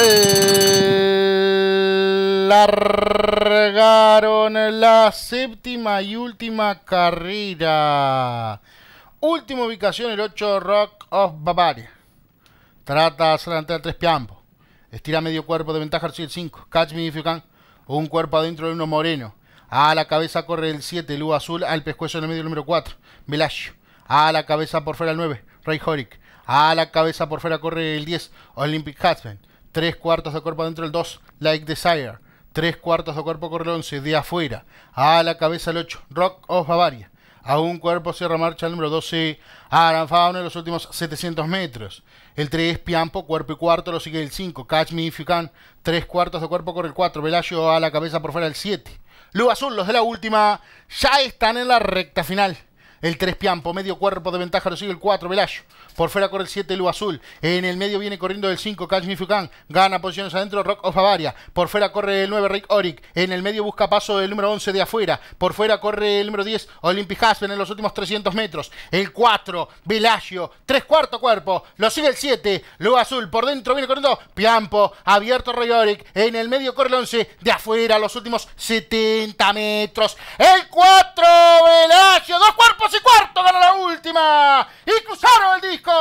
Eh, largaron la séptima y última carrera. Última ubicación, el 8 Rock of Bavaria. Trata hacer delante de 3 Piambo. Estira medio cuerpo de ventaja el 5. Catch me if you can. Un cuerpo adentro de uno moreno. A la cabeza corre el 7, Luz Azul. Al pescuezo en el medio el número 4, Velasio. A la cabeza por fuera el 9, Ray Horik A la cabeza por fuera corre el 10, Olympic Husband. 3 cuartos de cuerpo adentro, el 2, Like Desire, 3 cuartos de cuerpo corre el 11, de afuera, a la cabeza el 8, Rock of Bavaria, a un cuerpo cierra marcha el número 12, Aran Fauna en los últimos 700 metros. El 3, Piampo, cuerpo y cuarto, lo sigue el 5, Catch Me If You Can, 3 cuartos de cuerpo corre el 4, Velayo a la cabeza por fuera el 7. Luz Azul, los de la última, ya están en la recta final. El 3 Piampo, medio cuerpo de ventaja lo sigue el 4 Velayo. Por fuera corre el 7 Lu Azul. En el medio viene corriendo el 5 Kajmi Fukan. Gana posiciones adentro Rock of Bavaria. Por fuera corre el 9 Rick Oric. En el medio busca paso el número 11 de afuera. Por fuera corre el número 10 Olympi Haspen en los últimos 300 metros. El 4 Velayo. 3 cuarto cuerpo. Lo sigue el 7 Lu Azul. Por dentro viene corriendo Piampo. Abierto Rey Oric. En el medio corre el 11 de afuera. Los últimos 70 metros. El 4 Velayo. Dos cuerpos quasi quarto dalla ultima! Il Cusano al disco!